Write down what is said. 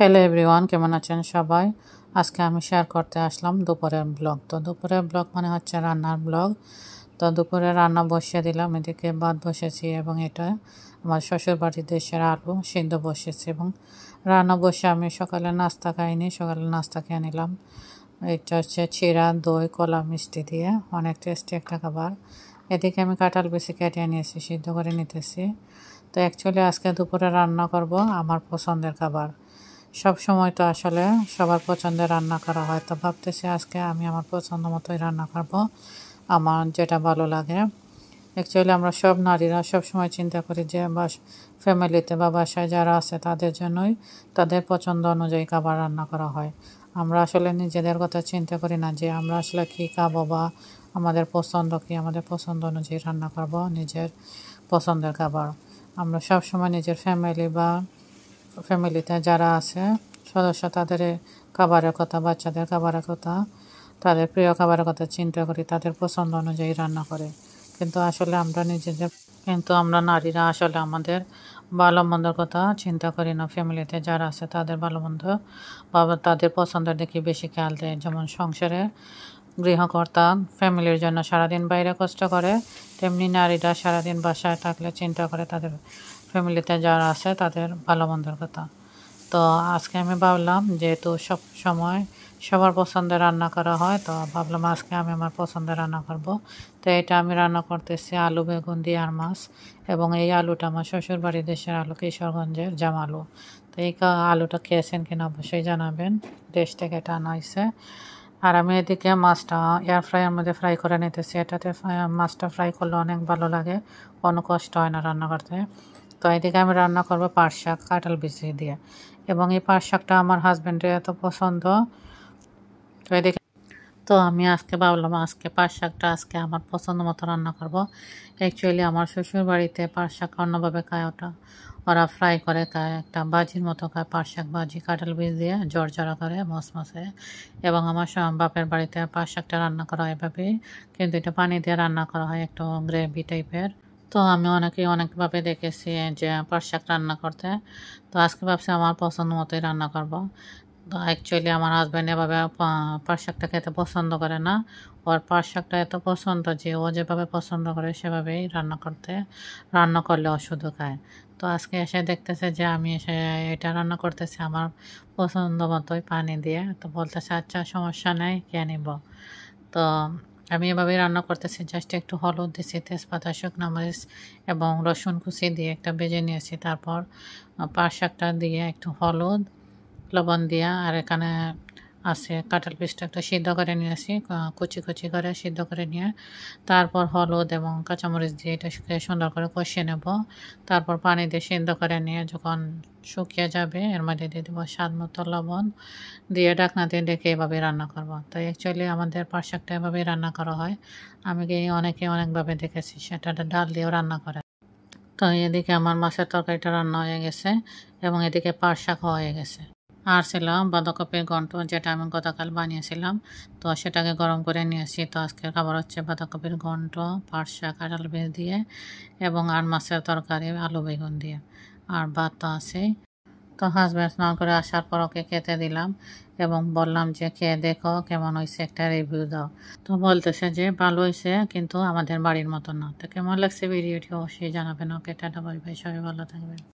hello everyone কেমন আছেন সবাই আজকে আমি শেয়ার করতে আসলাম দুপুরের ব্লগ তো দুপুরের ব্লগ মানে হচ্ছে রান্নার ব্লগ তো দুপুরে রান্না বসিয়ে দিলাম এদিকে ভাত বসেছি এবং এটা আমার শ্বশুর বাড়ির দেশের আলু সিদ্ধ বসেছি এবং রান্না বসে আমি সকালে নাস্তা খাইনি সকালে নাস্তা খেয়ে নিলাম এটা হচ্ছে চিরা দই কলা মিষ্টি দিয়ে অনেক টেস্টি একটা খাবার এদিকে আমি কাঁঠাল বেশি কেটে নিয়েছি সিদ্ধ করে নিতেছি তো অ্যাকচুয়ালি আজকে দুপুরে রান্না করব আমার পছন্দের খাবার সব সময় তো আসলে সবার পছন্দের রান্না করা হয় তো ভাবতেছি আজকে আমি আমার পছন্দ মতোই রান্না করবো আমার যেটা ভালো লাগে অ্যাকচুয়ালি আমরা সব নারীরা সব সময় চিন্তা করি যে বা ফ্যামিলিতে বা বাসায় যারা আছে তাদের জন্যই তাদের পছন্দ অনুযায়ী খাবার রান্না করা হয় আমরা আসলে নিজেদের কথা চিন্তা করি না যে আমরা আসলে কী খাবো বা আমাদের পছন্দ কী আমাদের পছন্দ অনুযায়ী রান্না করব নিজের পছন্দের খাবার আমরা সব সময় নিজের ফ্যামিলি বা ফ্যামিলিতে যারা আছে সদস্য তাদের খাবারের কথা বাচ্চাদের খাবারের কথা তাদের প্রিয় খাবারের কথা চিন্তা করি তাদের পছন্দ অনুযায়ী রান্না করে কিন্তু আসলে আমরা নিজেদের কিন্তু আমরা নারীরা আসলে আমাদের ভালো মন্দর কথা চিন্তা করি না ফ্যামিলিতে যারা আছে তাদের ভালো মন্দ বাবা তাদের পছন্দের দিকে বেশি খেয়াল দেয় যেমন সংসারে গৃহকর্তা ফ্যামিলির জন্য সারাদিন বাইরে কষ্ট করে তেমনি নারীরা সারাদিন বাসায় থাকলে চিন্তা করে তাদের ফ্যামিলিতে যারা আছে তাদের ভালো মন্দর কথা তো আজকে আমি ভাবলাম যেহেতু সব সময় সবার পছন্দের রান্না করা হয় তো ভাবলাম আজকে আমি আমার পছন্দের রান্না করব তো এটা আমি রান্না করতেছি আলু বেগুন দিয়ে আর মাছ এবং এই আলুটা আমার শ্বশুরবাড়ি দেশের আলু কিশোরগঞ্জের জাম আলু তো এই আলুটা খেয়েছেন কিনা অবশ্যই জানাবেন দেশ থেকে এটা আনা হয়েছে আর আমি এদিকে মাছটা এয়ার ফ্রাইয়ের মধ্যে ফ্রাই করে নিতেছি এটাতে মাছটা ফ্রাই করলে অনেক ভালো লাগে কোনো কষ্ট হয় না রান্না করতে তো এদিকে আমি রান্না করবো পাট শাক কাঁঠাল বিচি দিয়ে এবং এই পাট শাকটা আমার হাজব্যান্ডের এত পছন্দ তো এদিকে তো আমি আজকে ভাবলাম আজকে পাট শাকটা আজকে আমার পছন্দ মতো রান্না করব অ্যাকচুয়ালি আমার শ্বশুর বাড়িতে পাট শাক অন্যভাবে খায় ওটা ওরা ফ্রাই করে খায় একটা বাজির মতো খায় পাট শাক ভাজি কাঁঠাল বিষ দিয়ে জড়জড়া করে মশ এবং আমার বাপের বাড়িতে পাট শাকটা রান্না করা হয় এভাবেই কিন্তু এটা পানি দিয়ে রান্না করা হয় একটু গ্রেভি টাইপের তো আমি অনেকেই অনেকভাবে দেখেছি যে পার্শাক রান্না করতে তো আজকে ভাবছি আমার পছন্দ মতোই রান্না করব তো অ্যাকচুয়ালি আমার হাজব্যান্ড এভাবে পার্শাকটা খেতে পছন্দ করে না ওর পার্শাকটা এত পছন্দ যে ও যেভাবে পছন্দ করে সেভাবেই রান্না করতে রান্না করলে ও শুধু খায় তো আজকে এসে দেখতেছে যে আমি এসে এটা রান্না করতেছি আমার পছন্দ মতোই পানি দিয়ে তো বলতেছে আচ্ছা সমস্যা নেই কে নিব তো আমি এভাবে রান্না করতেছি জাস্ট একটু হলুদ দিয়েছি তেজপাতা শুকনো মরিচ এবং রসুন কুচি দিয়ে একটা ভেজে নিয়েছি তারপর পাট শাকটা দিয়ে একটু হলুদ লবণ দিয়া আর এখানে আছে কাঁঠাল পিসটা একটা সিদ্ধ করে নিয়ে আসি কুচি কুচি করে সিদ্ধ করে নিয়ে তারপর হলুদ এবং কাঁচামরিচ দিয়ে এটাকে সুন্দর করে কষিয়ে নেব তারপর পানি দিয়ে সিদ্ধ করে নিয়ে যখন শুকিয়ে যাবে এর মধ্যে দিয়ে দেবো স্বাদ মতো লবণ দিয়ে ডাকনা দিয়ে ডেকে এভাবে রান্না করব তো অ্যাকচুয়ালি আমাদের পার্শাকটা এভাবেই রান্না করা হয় আমি অনেকে অনেকভাবে দেখেছি সেটা ডাল দিয়েও রান্না করে তো এদিকে আমার মাছের তরকারিটা রান্না হয়ে গেছে এবং এদিকে পাট শাক হয়ে গেছে আর বাঁধাকপির ঘন্ট যেটা আমি গতকাল বানিয়েছিলাম তো সেটাকে গরম করে নিয়েছি তো আজকের খাবার হচ্ছে বাঁধাকপির ঘন্ট পাট শাক আর আলু বেগুন দিয়ে এবং আর মাছের তরকারি আলু বেগুন দিয়ে আর ভাত তো আছেই তো হাজব্যান্ড স্নান করে আসার পর ওকে খেতে দিলাম এবং বললাম যে খেয়ে দেখো কেমন হয়েছে একটা রিভিউ দাও তো বলতেছে যে ভালো হয়েছে কিন্তু আমাদের বাড়ির মতো না তো কেমন লাগছে ভিডিওটি অবশ্যই জানাবেন ওকে টাটা বাই বাই সবাই ভালো থাকবেন